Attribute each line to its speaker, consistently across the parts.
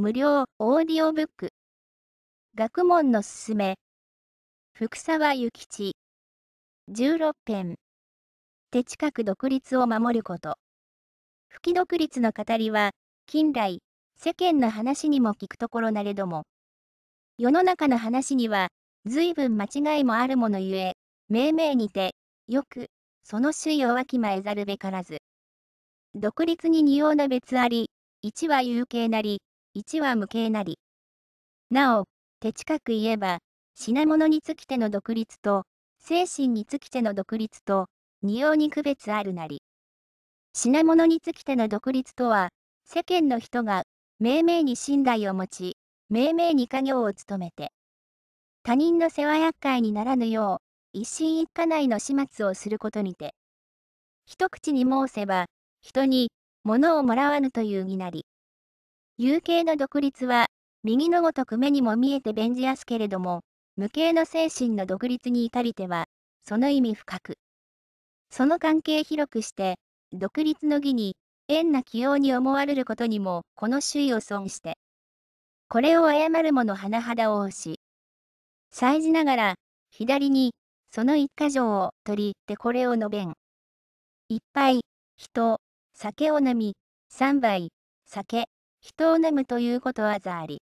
Speaker 1: 無料オーディオブック学問のすすめ福沢諭吉16編手近く独立を守ること不き独立の語りは近来世間の話にも聞くところなれども世の中の話には随分間違いもあるものゆえ命名にてよくその周囲をわきまえざるべからず独立に仁王の別あり一は有形なり1は無形なり。なお、手近く言えば、品物につきての独立と、精神につきての独立と、二様に区別あるなり。品物につきての独立とは、世間の人が、命名に信頼を持ち、命名に家業を務めて、他人の世話厄介にならぬよう、一心一家内の始末をすることにて、一口に申せば、人に、物をもらわぬという義なり。有形の独立は、右のごとく目にも見えて便じやすけれども、無形の精神の独立に至りては、その意味深く。その関係広くして、独立の義に、縁な起用に思われることにも、この周囲を損して。これを誤る者甚だ多し。祭じながら、左に、その一箇条を取り入ってこれを述べん。ぱ杯、人、酒を飲み、三杯、酒、人を飲むということわざあり。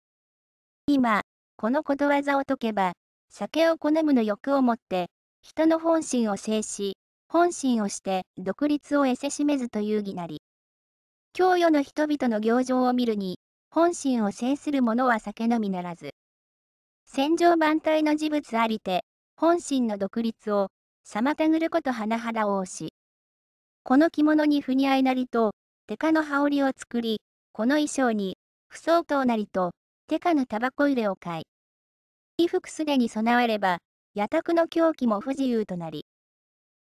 Speaker 1: 今、このことわざを解けば、酒を好むの欲をもって、人の本心を制し、本心をして独立をえせしめずという義なり。今日世の人々の行情を見るに、本心を制する者は酒のみならず。戦場万体の事物ありて、本心の独立を、妨ぐること甚だ多し。この着物に不にあいなりと、手下の羽織を作り、この衣装に、不相当なりと、手下のタバコ入れを買い。衣服すでに備われば、夜卓の狂気も不自由となり。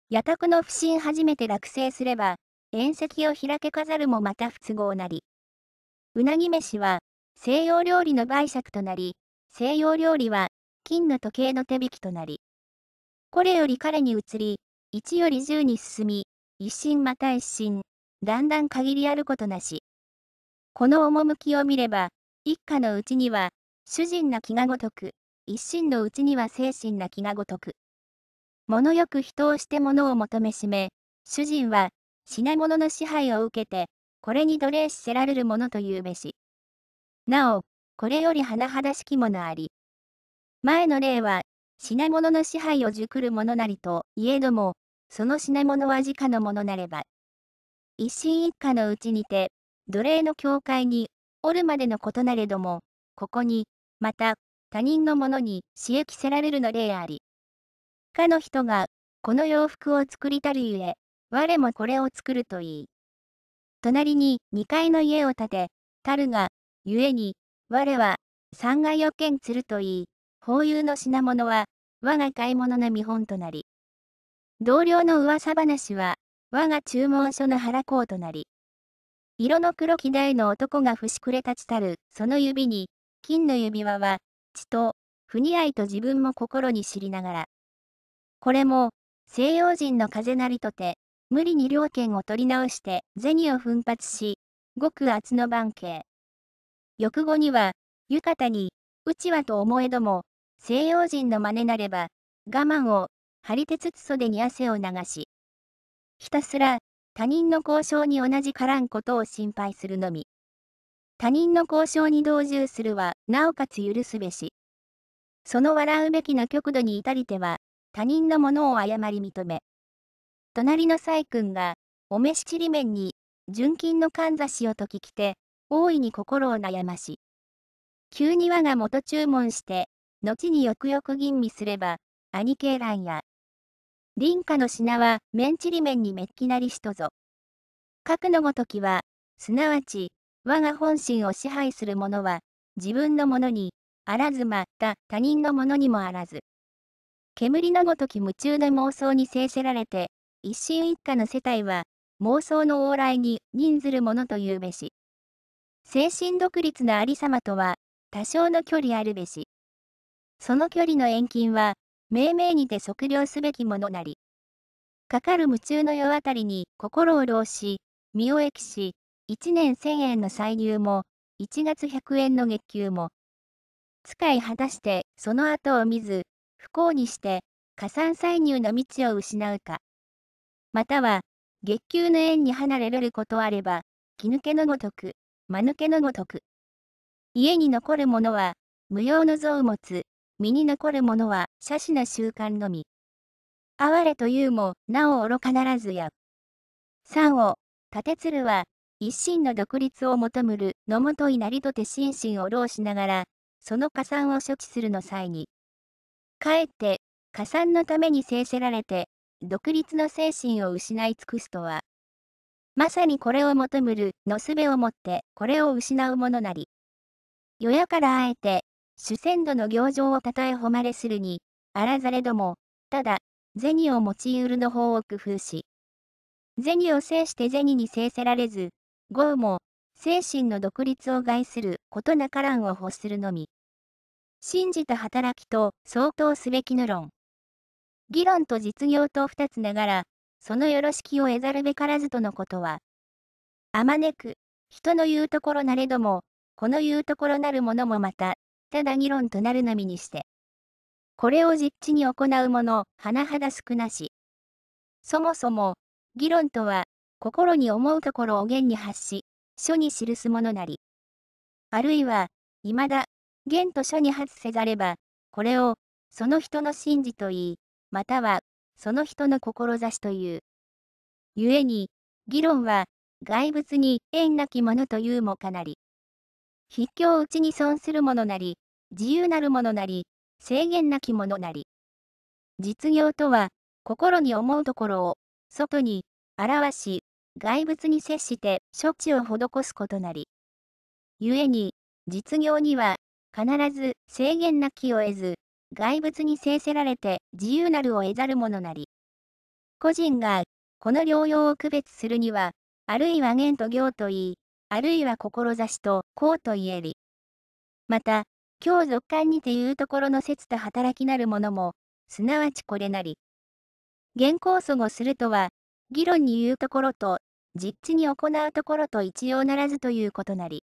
Speaker 1: 夜卓の不審初めて落成すれば、宴席を開け飾るもまた不都合なり。うなぎ飯は、西洋料理の売借となり、西洋料理は、金の時計の手引きとなり。これより彼に移り、1より10に進み、一心また一心、だんだん限りあることなし。この趣を見れば、一家のうちには、主人な気がごとく、一心のうちには精神な気がごとく。物よく人をして物を求めしめ、主人は、品物の支配を受けて、これに奴隷せられるものというべし。なお、これより甚だしきものあり。前の例は、品物の支配を熟るものなりといえども、その品物は自家のものなれば。一心一家のうちにて、奴隷の教会に、おるまでのことなれども、ここに、また、他人のものに刺激せられるの例あり。かの人が、この洋服を作りたるゆえ、我もこれを作るといい。隣に2階の家を建て、たるが、ゆえに、我は、3階を剣釣るといい、法有の品物は、我が買い物の見本となり。同僚の噂話は、我が注文書の原稿となり。色の黒き台の男が節くれ立ちたる、その指に、金の指輪は、血と、不似合いと自分も心に知りながら。これも、西洋人の風なりとて、無理に両剣を取り直して、銭を奮発し、ごく厚の番慶。翌後には、浴衣に、うちわと思えども、西洋人の真似なれば、我慢を、張り手つつ袖に汗を流し、ひたすら、他人の交渉に同じからんことを心配するのみ。他人の交渉に同従するは、なおかつ許すべし。その笑うべきな極度に至りては、他人のものを誤り認め。隣の細君が、お召しちり面に、純金のかんざしを解ききて、大いに心を悩まし。急に我が元注文して、後によくよく吟味すれば、兄兄蘭や、林家の品は、面ちり面にめっきなりしとぞ。核のごときは、すなわち、我が本心を支配する者は、自分のものに、あらずまた他人のものにもあらず。煙のごとき夢中の妄想に制せられて、一心一家の世帯は、妄想の往来に任ずるものというべし。精神独立のありさまとは、多少の距離あるべし。その距離の遠近は、命名にて測量すべきものなり。かかる夢中の世あたりに心を労し、身を益し、一年千円の歳入も、一月百円の月給も、使い果たしてその後を見ず、不幸にして加算歳入の道を失うか。または、月給の縁に離れることあれば、気抜けのごとく、間抜けのごとく。家に残るものは、無用の像を持つ、身に残るものは、斜視な習慣のみ。哀れというも、なお愚かならずや。三を、立鶴は、一心の独立を求むる、のもといなりとて心身を労しながら、その加算を処置するの際に。かえって、加算のために制せられて、独立の精神を失い尽くすとは。まさにこれを求むる、のすべをもって、これを失うものなり。世やからあえて、主戦度の行情をたたえ誉れするに、あらざれども、ただ、銭を用いうるの方を工夫し、銭を制して銭に制せられず、豪も、精神の独立を害することなからんを欲するのみ。信じた働きと相当すべきの論。議論と実業と二つながら、そのよろしきを得ざるべからずとのことは。あまねく、人の言うところなれども、この言うところなるものもまた、ただ議論となるのみにして。これを実地に行うもの、甚だ少なし。そもそも、議論とは、心に思うところを言に発し、書に記すものなり。あるいは、未だ、言と書に発せざれば、これを、その人の真実といい、または、その人の志という。故に、議論は、外物に縁なきものというもかなり。筆境うちに損するものなり、自由なるものなり、制限なきものなり。実業とは、心に思うところを、外に、表し、外物に接して処置を施すことなり。故に、実業には、必ず制限なきを得ず、外物に制せられて自由なるを得ざるものなり。個人が、この療養を区別するには、あるいは言と行といい、あるいは志と、こうと言えり。また、今日続刊にていうところの説と働きなるものも、すなわちこれなり。現行祖語するとは、議論に言うところと、実地に行うところと一様ならずということなり。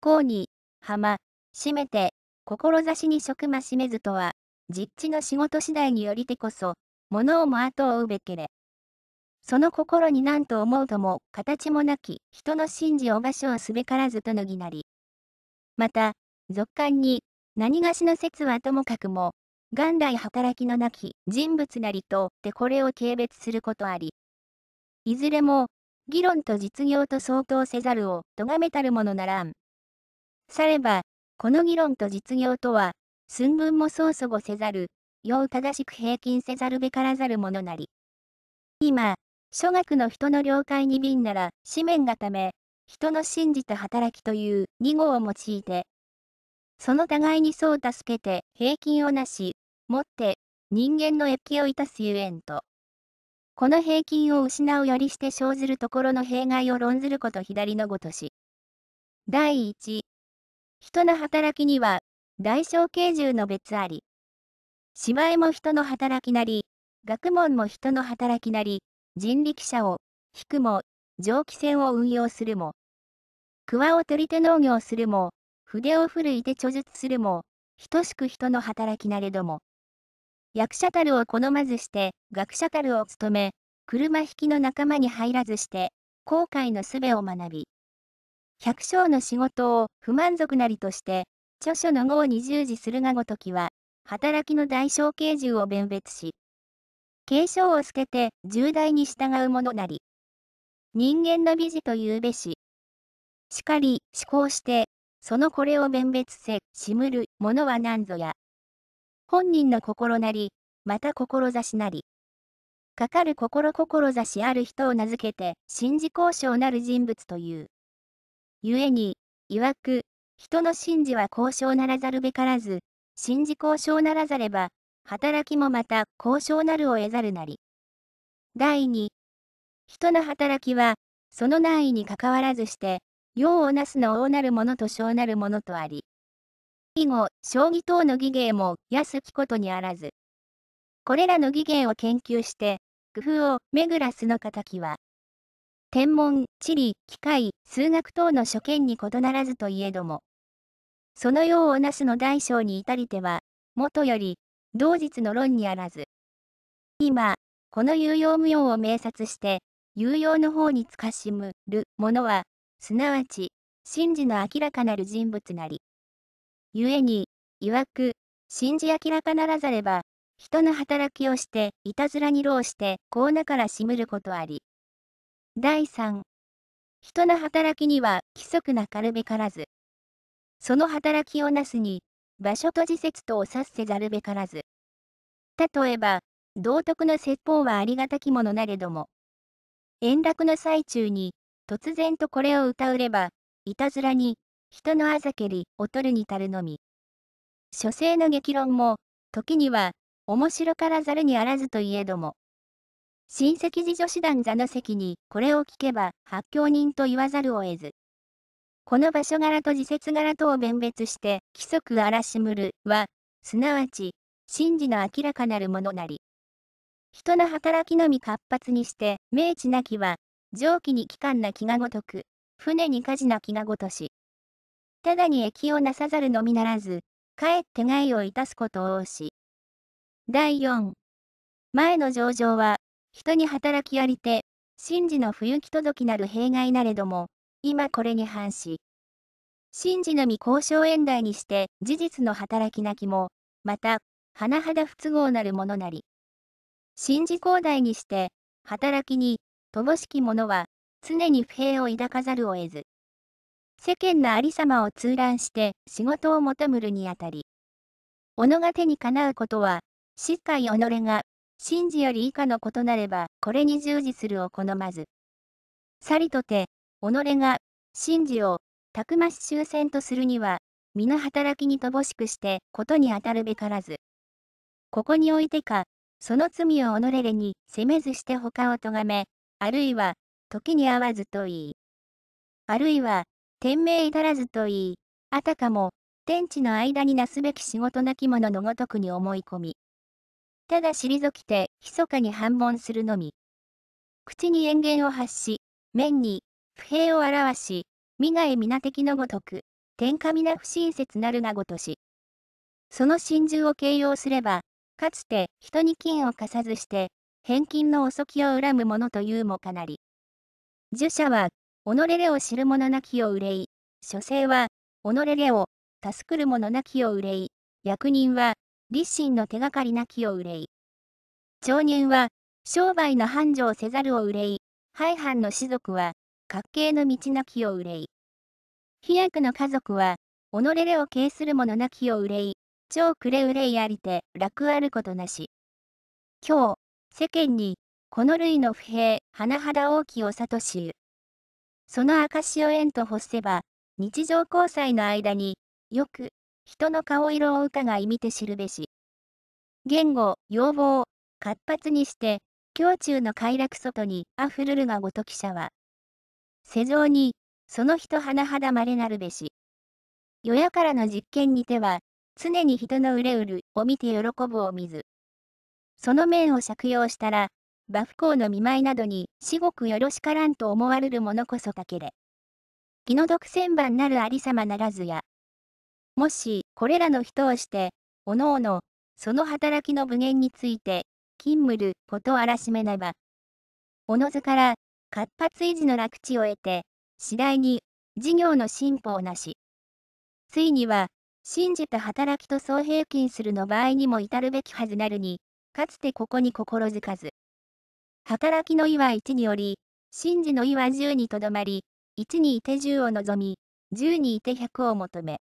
Speaker 1: こうに、浜、しめて、志に職間しめずとは、実地の仕事次第によりてこそ、物をも後を追うべけれ。その心に何と思うとも、形もなき、人の信じを場所をすべからずとのぎなり。また、俗感に、何がしの説はともかくも、元来働きのなき人物なりとでこれを軽蔑することあり。いずれも、議論と実業と相当せざるを咎めたるものならん。されば、この議論と実業とは、寸分も相相互せざる、よう正しく平均せざるべからざるものなり。今、諸学の人の了解に便なら、紙面がため、人の信じた働きという二号を用いて、その互いに相助けて、平均をなし、もって、人間の益をいたすゆえんと。この平均を失うよりして生ずるところの弊害を論ずること左のごとし。第一、人の働きには、大小形重の別あり。芝居も人の働きなり、学問も人の働きなり、人力車を、引くも、蒸気船を運用するも、桑を取り手農業するも、筆を振るいて著述するも、等しく人の働きなれども。役者たるを好まずして、学者たるを務め、車引きの仲間に入らずして、後悔のすべを学び。百姓の仕事を不満足なりとして、著書の号に従事するがごときは、働きの大小形獣を弁別し、継承を捨てて重大に従うものなり。人間の美事というべし。しかり、思考して、そのこれを弁別せ、しむる、ものは何ぞや。本人の心なり、また志なり。かかる心志ある人を名付けて、信じ交渉なる人物という。故に、いわく、人の信じは交渉ならざるべからず、信じ交渉ならざれば、働きもまた高尚なるを得ざるなり。第二、人の働きは、その難易にかかわらずして、用をなすの王なるものと小なるものとあり。以後、将棋等の技芸も安きことにあらず。これらの技芸を研究して、工夫を巡らすの敵は、天文、地理、機械、数学等の所見に異ならずといえども、その用をなすの大小に至りては、もとより同日の論にあらず。今、この有用無用を明察して、有用の方につかしむるものは、すなわち、真事の明らかなる人物なり。故に、いわく、真事明らかならざれば、人の働きをして、いたずらに労して、こうなからしむることあり。第三、人の働きには規則なかるべからず。その働きをなすに、場所と時節とを察せざるべからず。例えば、道徳の説法はありがたきものなれども、円楽の最中に、突然とこれを歌うれば、いたずらに、人のあざけり、劣るに足るのみ。書生の激論も、時には、面白からざるにあらずといえども。親戚児女子団座の席に、これを聞けば、発狂人と言わざるを得ず。この場所柄と時節柄とを弁別して、規則荒らしむるは、すなわち、真事の明らかなるものなり。人の働きのみ活発にして、明治なきは、蒸気に機関な気がごとく、船に火事な気がごとし。ただに益をなさざるのみならず、かえって害をいたすことをし。第四。前の上場は、人に働きありて、真事の不行き届きなる弊害なれども、今これに反し、真珠のみ交渉演題にして事実の働きなきも、また、甚だ不都合なるものなり。真珠広大にして、働きに、乏しき者は、常に不平を抱かざるを得ず。世間のありさまを通乱して仕事を求むるにあたり。己が手にかなうことは、しっかり己が、真珠より以下のことなれば、これに従事するを好まず。さりとて、己が、真珠を、たくまし終戦とするには、皆働きに乏しくして、ことに当たるべからず。ここにおいてか、その罪を己れに、責めずして他を咎め、あるいは、時に合わずといい。あるいは、天命至らずといい、あたかも、天地の間になすべき仕事なき者のごとくに思い込み。ただ退きて、密かに反問するのみ。口に塩原を発し、面に、不平を表し、身へ皆敵のごとく、天下皆不親切なるがごとし。その真珠を形容すれば、かつて人に金を貸さずして、返金の遅きを恨む者というもかなり。儒者は、己れを知る者なきを憂い、書生は、己れを、助くる者なきを憂い、役人は、立身の手がかりなきを憂い。町人は、商売の繁盛せざるを憂い、廃藩の士族は、滑稽の道なきを憂い。飛躍の家族は、己れを敬する者なきを憂い、超くれ憂いありて、楽あることなし。今日、世間に、この類の不平、甚だ大きを悟しゆ。その証を縁と欲せば、日常交際の間に、よく、人の顔色を伺い見て知るべし。言語、要望、活発にして、胸中の快楽外にあふるるがごとき者は。世上に、その人甚だ稀なるべし。与野からの実験にては、常に人のうれうるを見て喜ぶを見ず。その面を借用したら、馬不幸の見舞いなどに至極よろしからんと思われるものこそたけれ。気の毒千番なるありさまならずや。もし、これらの人をして、おのおの、その働きの無限について、勤務ることをあらしめねば。おのずから、活発維持の楽地を得て、次第に事業の進歩をなし、ついには、信じた働きと総平均するの場合にも至るべきはずなるに、かつてここに心づかず。働きの意は1により、信じの意は10にとどまり、1にいて10を望み、10にいて100を求め。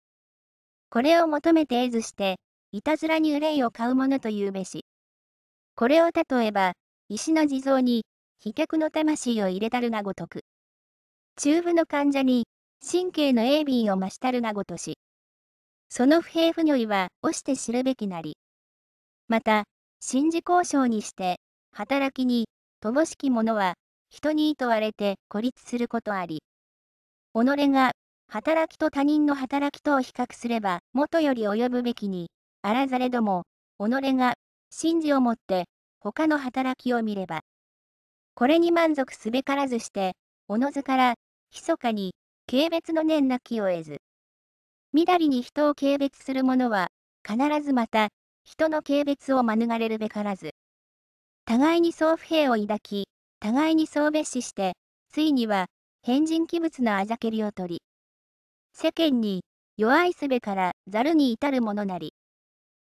Speaker 1: これを求めて得ずして、いたずらに憂いを買うものというべし。これを例えば、石の地蔵に、飛脚の魂を入れたるがごとく。中部の患者に、神経の鋭敏を増したるがごとし。その不平不如意は、押して知るべきなり。また、心事交渉にして、働きに、乏しき者は、人に厭われて孤立することあり。己が、働きと他人の働きとを比較すれば、元より及ぶべきに、あらざれども、己が、信事をもって、他の働きを見れば、これに満足すべからずして、おのずから、密かに、軽蔑の念なきを得ず。みだりに人を軽蔑する者は、必ずまた、人の軽蔑を免れるべからず。互いに総不平を抱き、互いに総蔑視して、ついには、変人器物のあざけりを取り。世間に、弱いすべからざるに至るものなり。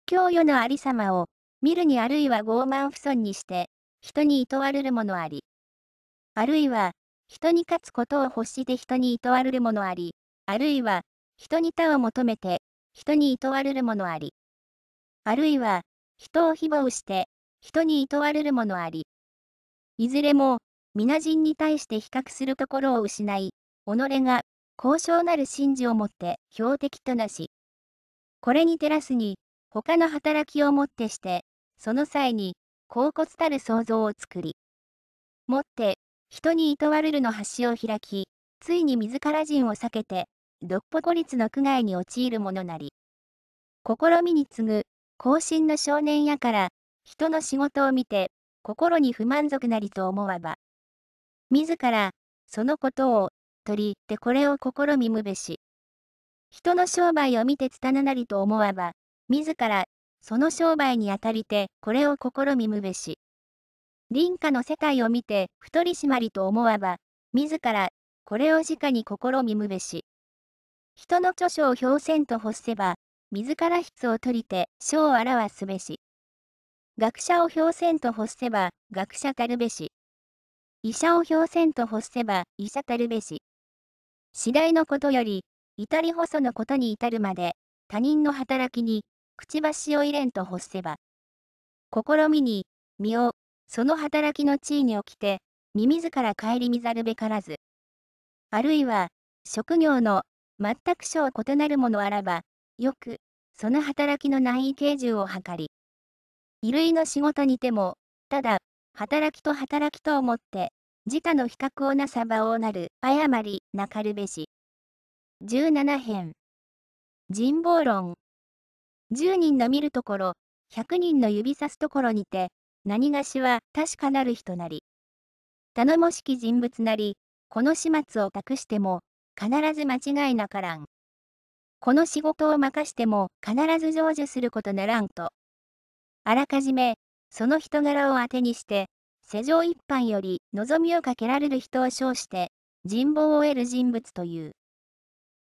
Speaker 1: 教与のありさまを、見るにあるいは傲慢不尊にして、人にいとわれるものあり。あるいは、人に勝つことを欲して人にいとわれるものあり、あるいは、人に他を求めて、人にいとわれるものあり。あるいは、人を誹謗して、人にいとわれるものあり。いずれも、皆人に対して比較するところを失い、己が、高尚なる真珠をもって標的となし。これに照らすに、他の働きをもってして、その際に、恍惚たる想像を作り、もって、人にいとわるるの橋を開き、ついに自ら人を避けて、独歩孤立の苦害に陥るものなり。試みに次ぐ、後進の少年やから、人の仕事を見て、心に不満足なりと思わば。自ら、そのことを、取り入ってこれを試みむべし。人の商売を見て拙なりと思わば、自ら、その商売にあたりて、これを試みむべし。林家の世帯を見て、太り締まりと思わば、自ら、これを直に試みむべし。人の著書を表せんと欲せば、自ら筆を取りて、書を表すべし。学者を表せんと欲せば、学者たるべし。医者を表せんと欲せば、医者たるべし。次第のことより、至り細のことに至るまで、他人の働きに、くちばしを入れんと欲せば。試みに、身を、その働きの地位に置きて、身自ら帰り見ざるべからず。あるいは、職業の、全く性異なるものあらば、よく、その働きの難易形重を図り。衣類の仕事にても、ただ、働きと働きと思って、自他の比較をなさばをなる、誤り、なかるべし。17編。人望論。10人の見るところ、100人の指さすところにて、何がしは確かなる人なり。頼もしき人物なり、この始末を託しても、必ず間違いなからん。この仕事を任しても必ず成就することならんと。あらかじめ、その人柄をあてにして、世上一般より望みをかけられる人を称して、人望を得る人物という。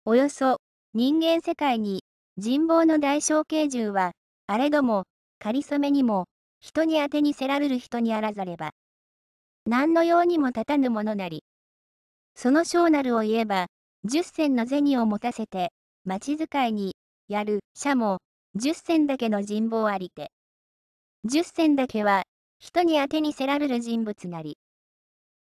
Speaker 1: およそ、人間世界に人望の大小刑獣は、あれども、かりそめにも、人に当てにせられる人にあらざれば。何のようにも立たぬものなり。その小なるを言えば、十銭の銭を持たせて、町使いに、やる、者も、十銭だけの人望ありて。十銭だけは、人に当てにせられる人物なり。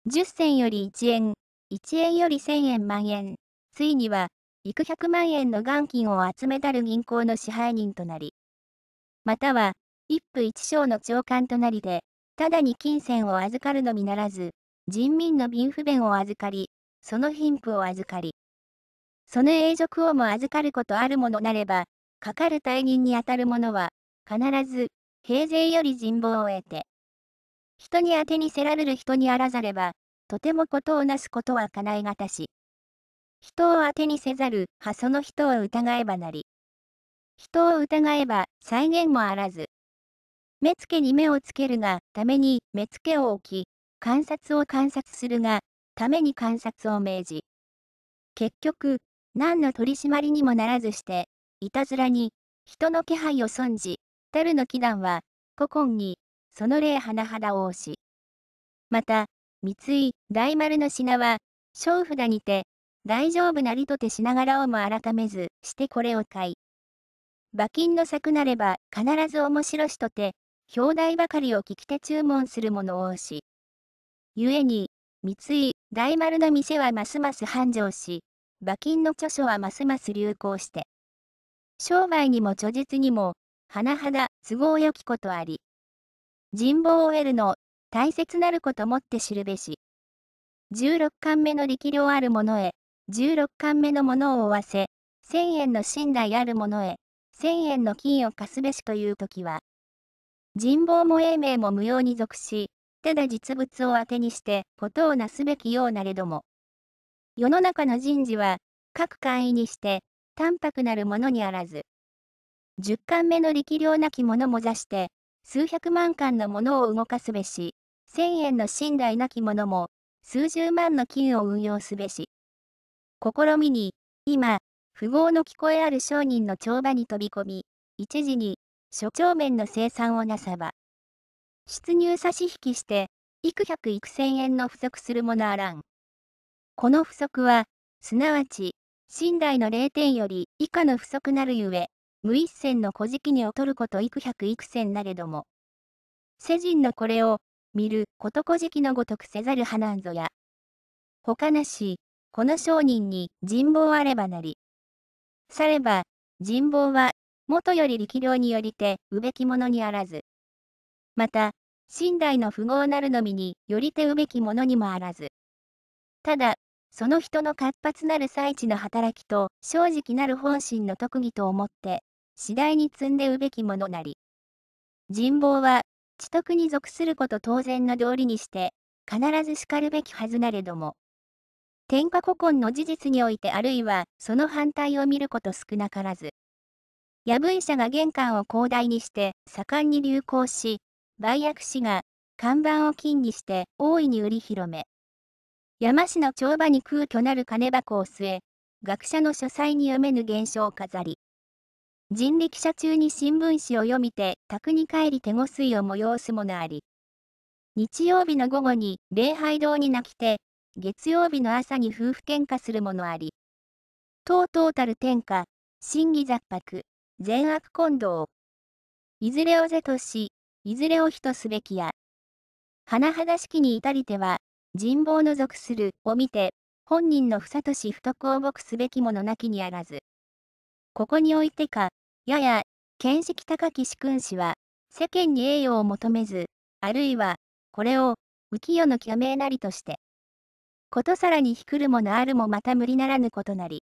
Speaker 1: 十銭より一円、一円より千円万円、ついには、幾百万円の元金を集めたる銀行の支配人となり、または、一夫一将の長官となりで、ただに金銭を預かるのみならず、人民の貧富弁を預かり、その貧富を預かり、その永続をも預かることあるものなれば、かかる退任にあたる者は、必ず、平税より人望を得て、人に当てにせられる人にあらざれば、とてもことをなすことは叶いがたし。人を当てにせざる、はその人を疑えばなり。人を疑えば、再現もあらず。目付に目をつけるが、ために目付を置き、観察を観察するが、ために観察を命じ。結局、何の取り締まりにもならずして、いたずらに、人の気配を損じ、たるの祈願は、古今に、その霊甚だ押し。また、三井、大丸の品は、小札にて、大丈夫なりとてしながらをも改めず、してこれを買い。馬金の策なれば、必ず面白しとて、表題ばかりを聞き手注文する者多し。故に、三井、大丸の店はますます繁盛し、馬金の著書はますます流行して。商売にも著述にも、甚だ都合よきことあり。人望を得るの、大切なることもって知るべし。16巻目の力量ある者へ、16巻目のものを追わせ、1000円の信頼あるものへ、1000円の金を貸すべしという時は、人望も英明も無用に属し、ただ実物を当てにして事をなすべきようなれども。世の中の人事は、各簡易にして、淡白なるものにあらず。10巻目の力量なきものも座して、数百万巻のものを動かすべし、1000円の信頼なきものも、数十万の金を運用すべし。試みに、今、富豪の聞こえある商人の帳場に飛び込み、一時に、所長面の生産をなさば。出入差し引きして、幾百幾千円の不足するものあらん。この不足は、すなわち、信頼の0点より以下の不足なるゆえ、無一銭の古事記に劣ること幾百幾千なれども。世人のこれを、見ること古事記のごとくせざる派なんぞや。他なし、この商人に人望あればなり。されば、人望は、元より力量によりて、うべきものにあらず。また、信頼の富豪なるのみによりてうべきものにもあらず。ただ、その人の活発なる最地の働きと正直なる本心の特技と思って、次第に積んでうべきものなり。人望は、知徳に属すること当然の道理にして、必ずしかるべきはずなれども。天下古今の事実においてあるいは、その反対を見ること少なからず。ヤブ医者が玄関を広大にして、盛んに流行し、売薬師が、看板を金にして、大いに売り広め。山市の帳場に空虚なる金箱を据え、学者の書斎に読めぬ現象を飾り。人力車中に新聞紙を読みて、宅に帰り手ごすいを催すものあり。日曜日の午後に礼拝堂に泣きて、月曜日の朝に夫婦喧嘩するものあり。とうとうたる天下、真偽雑白、善悪混同。いずれを是とし、いずれを非とすべきや。甚だしきに至りては、人望の属するを見て、本人の房とし不徳を僕すべきものなきにあらず。ここにおいてか、やや、見識高き主君子は、世間に栄誉を求めず、あるいは、これを、浮世の虚名なりとして、ことさらにひくるものあるもまた無理ならぬことなり。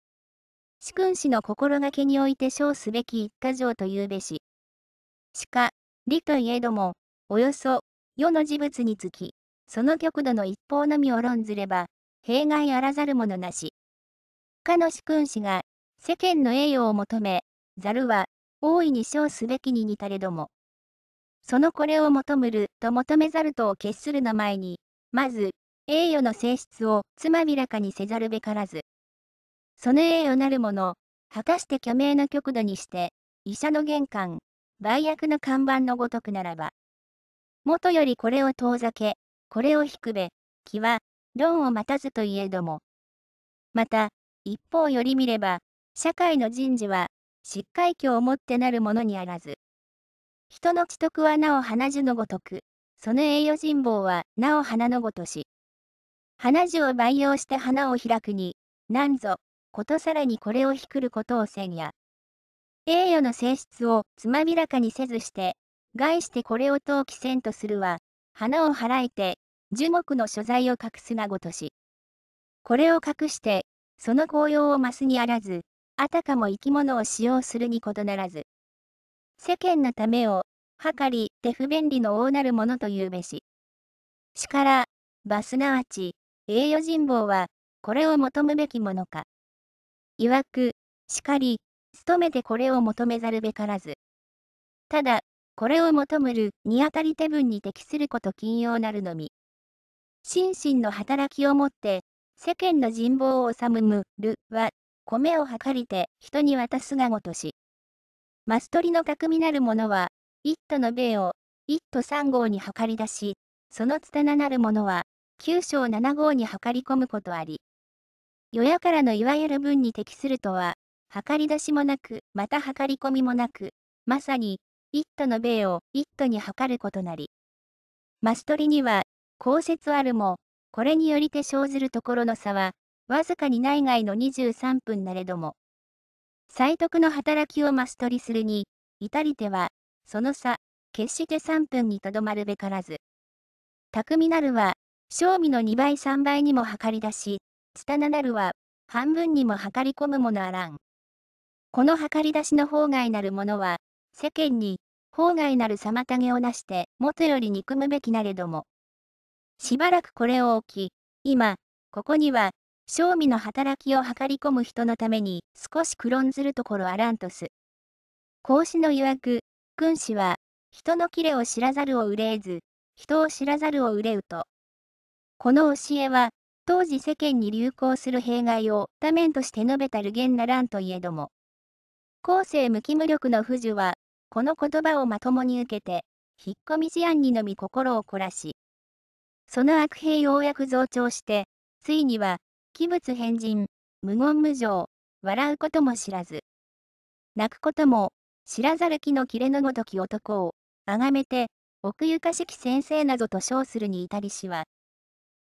Speaker 1: 主君子の心がけにおいて称すべき一箇条というべし。しか、理といえども、およそ、世の事物につき、その極度の一方のみを論ずれば、弊害あらざるものなし。かの主君子が、世間の栄誉を求め、ざるは、大いに称すべきに似たれども。そのこれを求むると求めざるとを決するの前に、まず、栄誉の性質をつまびらかにせざるべからず。その栄誉なるもの、果たして虚名の極度にして、医者の玄関、売薬の看板のごとくならば。もとよりこれを遠ざけ、これを引くべ、気は、論を待たずといえども。また、一方より見れば、社会の人事は、失会挙をもってなるものにあらず。人の知徳はなお花樹のごとく、その栄誉人望はなお花のごとし。花樹を培養して花を開くに、なんぞ、ことさらにこれをひくることをせんや。栄誉の性質をつまびらかにせずして、害してこれを投機せんとするは、花を払えて、樹木の所在を隠すがごとし。これを隠して、その紅葉を増すにあらず、あたかも生き物を使用するに異ならず。世間のためを、計り、で不便利の大なるものというべし。しから、ばすなわち、栄誉人望は、これを求むべきものか。いわく、しかり、努めてこれを求めざるべからず。ただ、これを求むるにあたり手分に適すること金用なるのみ。心身の働きをもって、世間の人望を治むるは、米を計りて人に渡すがごとし。マストリの巧みなる者は、一都の米を、一都三号に計り出し、その拙なる者は、9章7号に測り込むことあり。与野からのいわゆる文に適するとは、測り出しもなく、また測り込みもなく、まさに、一途の米を一途に測ることなり。マス取りには、公説あるも、これによりて生ずるところの差は、わずかに内外の23分なれども。最徳の働きをマス取りするに、至りては、その差、決して3分にとどまるべからず。巧みなるは、賞味の2倍3倍にも測り出し、つたななるは、半分にも測り込むものあらん。この測り出しの法外なるものは、世間に、法外なる妨げをなして、もとより憎むべきなれども。しばらくこれを置き、今、ここには、賞味の働きを測り込む人のために少し苦論ずるところあらんとす。孔子の曰く、君子は、人のキレを知らざるを憂えず、人を知らざるを憂うと。この教えは、当時世間に流行する弊害を多面として述べたる言ならんといえども。後世無機無力の不樹は、この言葉をまともに受けて、引っ込み思案にのみ心を凝らし、その悪兵ようやく増長して、ついには、器物変人、無言無情、笑うことも知らず、泣くことも、知らざる木の切れのごとき男を、あがめて、奥ゆかしき先生などと称するに至りしは、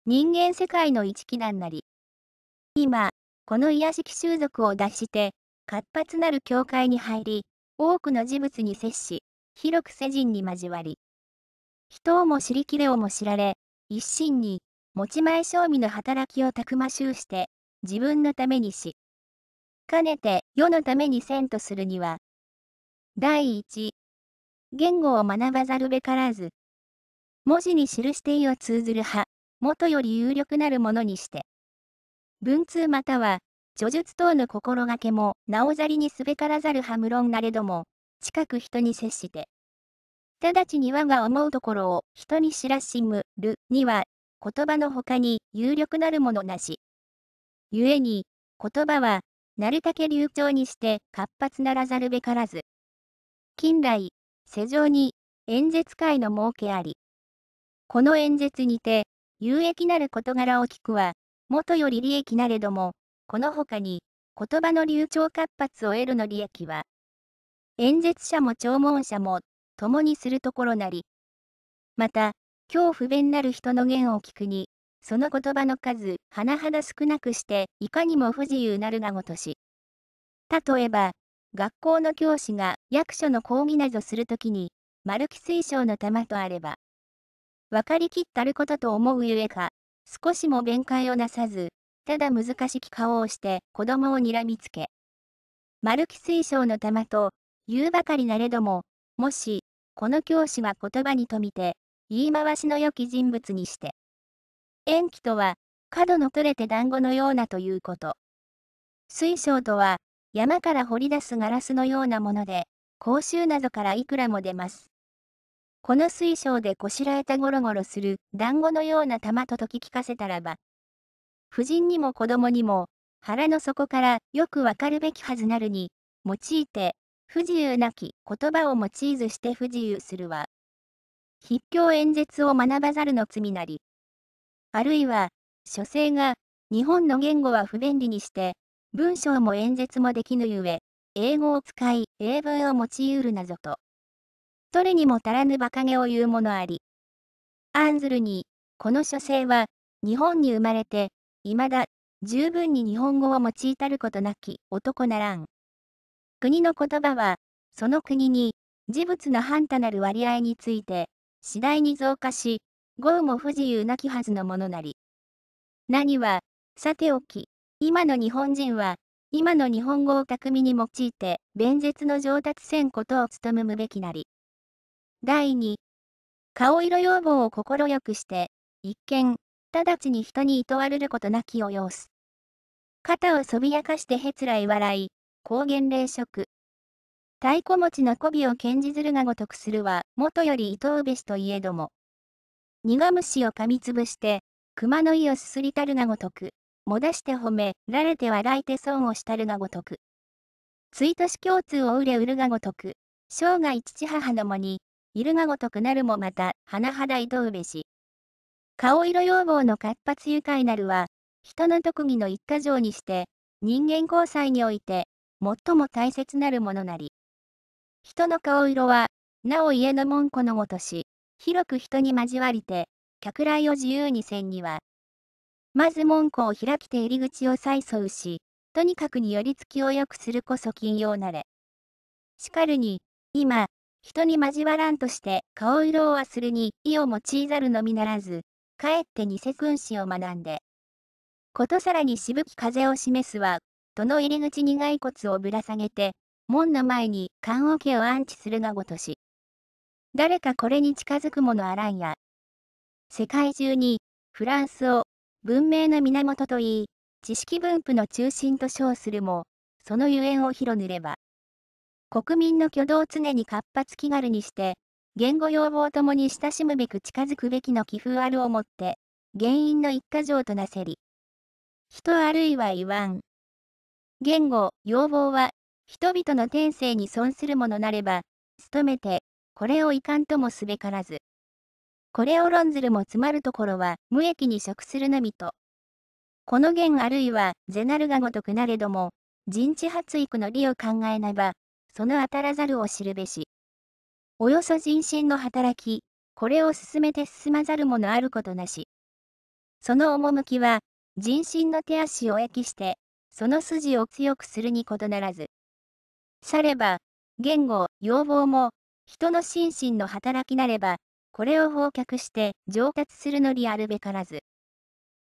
Speaker 1: 人間世界の一期なんなり。今、この癒し奇襲族を脱して、活発なる教会に入り、多くの事物に接し、広く世人に交わり。人をも知りきれをも知られ、一心に、持ち前賞味の働きをたくましゅうして、自分のためにし。かねて世のためにせんとするには、第一、言語を学ばざるべからず、文字に記して意を通ずる派、元より有力なるものにして。文通または、叙述等の心がけも、なおざりにすべからざるは無論なれども、近く人に接して。直ちに我が思うところを人に知らしむるには、言葉の他に有力なるものなし。故に、言葉は、なるたけ流暢にして活発ならざるべからず。近来、世上に演説会の設けあり。この演説にて、有益なる事柄を聞くは、元より利益なれども、この他に、言葉の流暢活発を得るの利益は、演説者も聴聞者も、共にするところなり。また、今日不便なる人の言を聞くに、その言葉の数、甚だ少なくして、いかにも不自由なるがごとし。例えば、学校の教師が役所の講義などするときに、丸木水晶の玉とあれば、分かりきったることと思うゆえか、少しも弁解をなさず、ただ難しき顔をして子供を睨みつけ。丸木水晶の玉と、言うばかりなれども、もし、この教師は言葉にとみて、言い回しの良き人物にして。縁起とは、角の取れて団子のようなということ。水晶とは、山から掘り出すガラスのようなもので、公衆などからいくらも出ます。この水晶でこしらえたゴロゴロする団子のような玉と解き聞かせたらば、夫人にも子供にも、腹の底からよくわかるべきはずなるに、用いて、不自由なき言葉を用いずして不自由するは、筆教演説を学ばざるの罪なり。あるいは、書生が、日本の言語は不便利にして、文章も演説もできぬゆえ、英語を使い、英文を用いうるなぞと。どれにも足らぬ馬鹿げを言うものあり。アンズルニー、この書生は、日本に生まれて、未だ、十分に日本語を用いたることなき男ならん。国の言葉は、その国に、事物の半端なる割合について、次第に増加し、豪も不自由なきはずのものなり。何は、さておき、今の日本人は、今の日本語を巧みに用いて、弁舌の上達せんことを務むべきなり。第2、顔色要望を心よくして、一見、直ちに人にいとわれることなきを要す。肩をそびやかしてへつらい笑い、高原霊食。太鼓持ちの媚びを堅じずるがごとくするは、元より伊うべしといえども。苦虫を噛みつぶして、熊の意をすすりたるがごとく、もだして褒め、られて笑いて損をしたるがごとく。ついとし共通を売れうるがごとく、生涯父母のもに、いるがごとくなるもまた、甚だいうべし。顔色要望の活発愉快なるは、人の特技の一箇条にして、人間交際において、最も大切なるものなり。人の顔色は、なお家の門戸のごとし、広く人に交わりて、客来を自由にせんには。まず門戸を開きて入り口を再送し、とにかくに寄り付きを良くするこそ金曜なれ。しかるに、今、人に交わらんとして顔色をはするに意を用いざるのみならず、かえって偽君子を学んで。ことさらにしぶき風を示すは、戸の入り口に骸骨をぶら下げて、門の前に棺桶を安置するがごとし。誰かこれに近づくものあらんや。世界中に、フランスを、文明の源といい、知識分布の中心と称するも、そのゆえんを広塗れば。国民の挙動を常に活発気軽にして、言語要望ともに親しむべく近づくべきの気風あるをもって、原因の一箇条となせり。人あるいは言わん。言語、要望は、人々の天性に損するものなれば、努めて、これをいかんともすべからず。これを論ずるも詰まるところは、無益に食するのみと。この言あるいは、ゼナルがごとくなれども、人知発育の利を考えなば、その当たらざるを知るべし。およそ人心の働き、これを進めて進まざるものあることなし。その趣は、人心の手足を益して、その筋を強くするに異ならず。されば、言語、要望も、人の心身の働きなれば、これを放却して上達するのりあるべからず。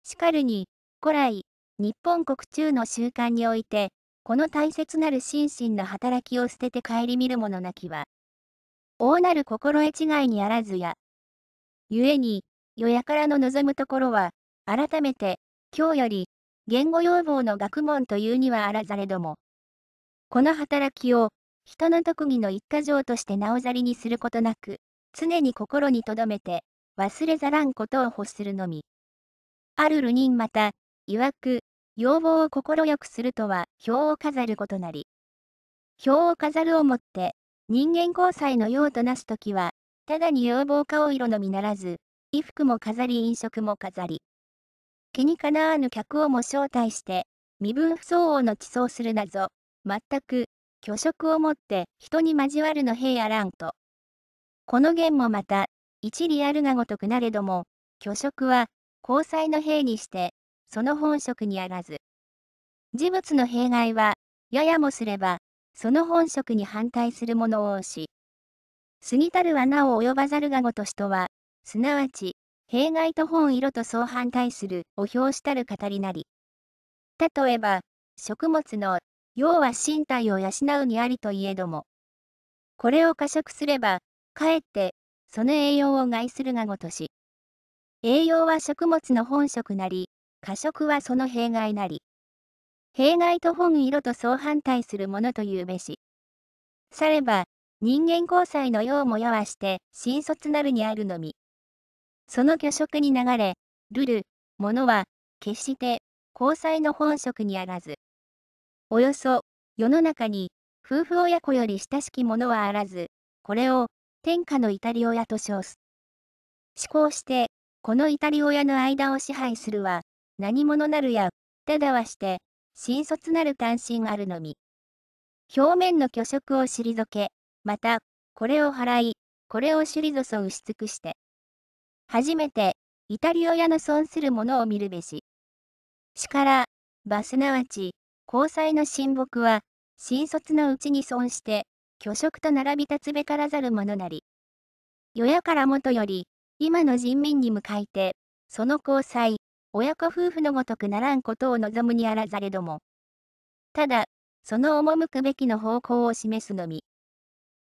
Speaker 1: しかるに、古来、日本国中の習慣において、この大切なる心身の働きを捨てて顧みる者なきは、大なる心得違いにあらずや。故に、与やからの望むところは、改めて、今日より、言語要望の学問というにはあらざれども、この働きを、人の特技の一箇条としてなおざりにすることなく、常に心に留めて、忘れざらんことを欲するのみ。あるる人また、曰く、要望を快くするとは、表を飾ることなり。表を飾るをもって、人間交際の用となすときは、ただに要望顔色のみならず、衣服も飾り飲食も飾り。気にかなわぬ客をも招待して、身分不相応の地層するなぞ、全く、虚職をもって人に交わるの兵やらんと。この言もまた、一理あるがごとくなれども、虚職は、交際の兵にして、その本職にあらず。事物の弊害は、ややもすれば、その本職に反対する者をし。過ぎたる穴を及ばざるがごとしとは、すなわち、弊害と本色と相反対するを表したる語りなり。例えば、食物の、要は身体を養うにありといえども、これを過食すれば、かえって、その栄養を害するがごとし。栄養は食物の本職なり、過食はその弊害なり。弊害と本色と相反対するものというべし。されば、人間交際のようもやわして、新卒なるにあるのみ。その虚食に流れ、るる、ものは、決して、交際の本職にあらず。およそ、世の中に、夫婦親子より親しきものはあらず、これを、天下のイタリ親と称す。思考して、このイタリ親の間を支配するは、何者なるや、ただはして、新卒なる単身あるのみ。表面の虚飾を退け、また、これを払い、これをぞそうし尽くして。初めて、イタリオ屋の損するものを見るべし。しから、ばすなわち、交際の親睦は、新卒のうちに損して、虚飾と並び立つべからざるものなり。与やからもとより、今の人民に向かいて、その交際、親子夫婦のごとくならんことを望むにあらざれども。ただ、その赴くべきの方向を示すのみ。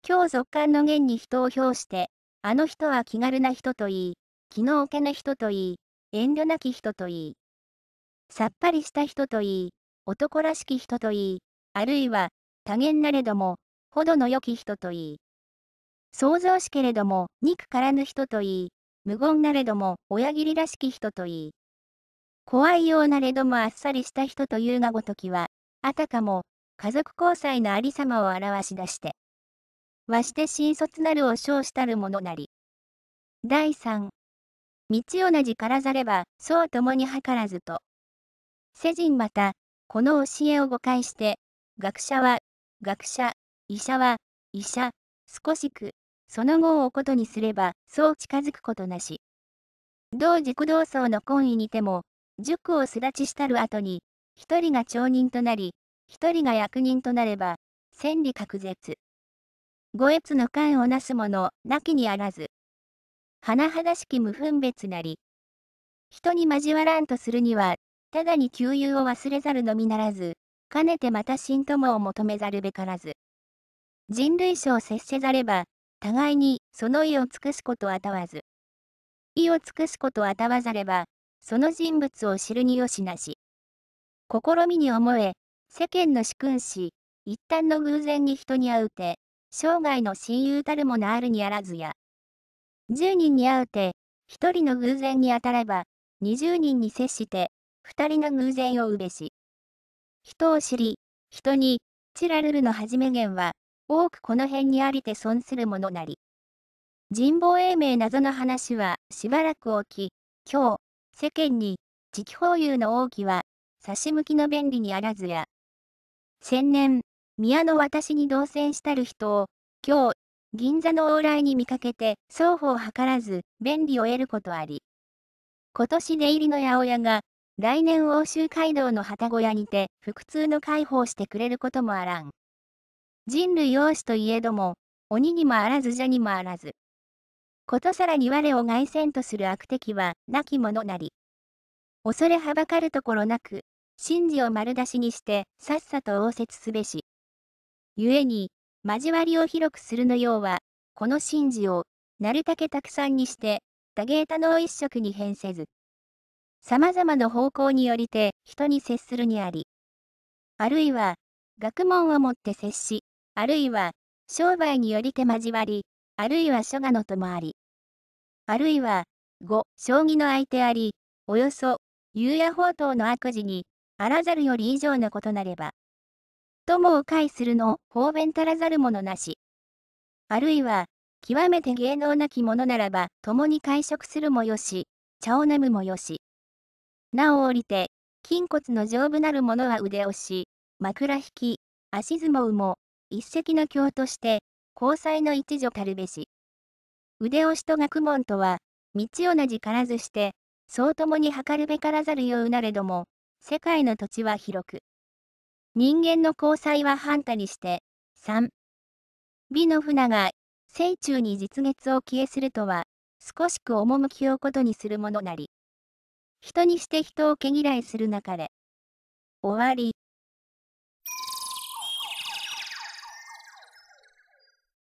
Speaker 1: 今日続刊の現に人を評して、あの人は気軽な人といい、気の置けな人といい、遠慮なき人といい。さっぱりした人といい、男らしき人といい、あるいは、多言なれども、ほどの良き人といい。創造しけれども、憎からぬ人といい、無言なれども、親切らしき人といい。怖いようなれどもあっさりした人というがごときは、あたかも、家族交際のありさまを表し出して、わして新卒なるを称したるものなり。第3、道同じからざれば、そう共に図らずと。世人また、この教えを誤解して、学者は、学者、医者は、医者、少しく、その後をことにすれば、そう近づくことなし。同軸同層の懇意にても、塾を巣立ちしたる後に、一人が町人となり、一人が役人となれば、千里隔絶。五越の間をなす者、なきにあらず。甚だしき無分別なり。人に交わらんとするには、ただに旧友を忘れざるのみならず、かねてまた新友を求めざるべからず。人類史を接せざれば、互いにその意を尽くすことあたわず。意を尽くすことあたわざれば、その人物を知るによしなし。試みに思え、世間の主君子、一旦の偶然に人に会うて、生涯の親友たるものあるにあらずや。10人に会うて、1人の偶然に当たれば、20人に接して、2人の偶然をうべし。人を知り、人に、チラルルの始め言は、多くこの辺にありて損するものなり。人望英明謎の話は、しばらく起き、今日、世間に、磁気放流の王妃は、差し向きの便利にあらずや。千年、宮の私に同船したる人を、今日、銀座の往来に見かけて、双方図らず、便利を得ることあり。今年出入りの八百屋が、来年欧州街道の旗小屋にて、腹痛の解放してくれることもあらん。人類王子といえども、鬼にもあらず蛇にもあらず。ことさらに我を外旋とする悪敵は、亡き者なり。恐れはばかるところなく、真事を丸出しにして、さっさと応接すべし。故に、交わりを広くするのようは、この真事を、なるたけたくさんにして、多芸多能一色に変せず。様々な方向によりて、人に接するにあり。あるいは、学問をもって接し、あるいは、商売によりて交わり、あるいは書画のともあり。あるいは、5、将棋の相手あり、およそ、夕夜宝刀の悪事に、あらざるより以上のことなれば。友を介するの、方便たらざるものなし。あるいは、極めて芸能なき者ならば、共に会食するもよし、茶を飲むもよし。なお降りて、筋骨の丈夫なる者は腕押し、枕引き、足相撲も、一石の経として、交際の一女たるべし。腕押しと学問とは、道同じからずして、そう共に測るべからざるようなれども、世界の土地は広く。人間の交際は反対にして、三。美の船が、生中に実月を消えするとは、少しく趣をことにするものなり。人にして人を毛嫌いするなかれ。終わり。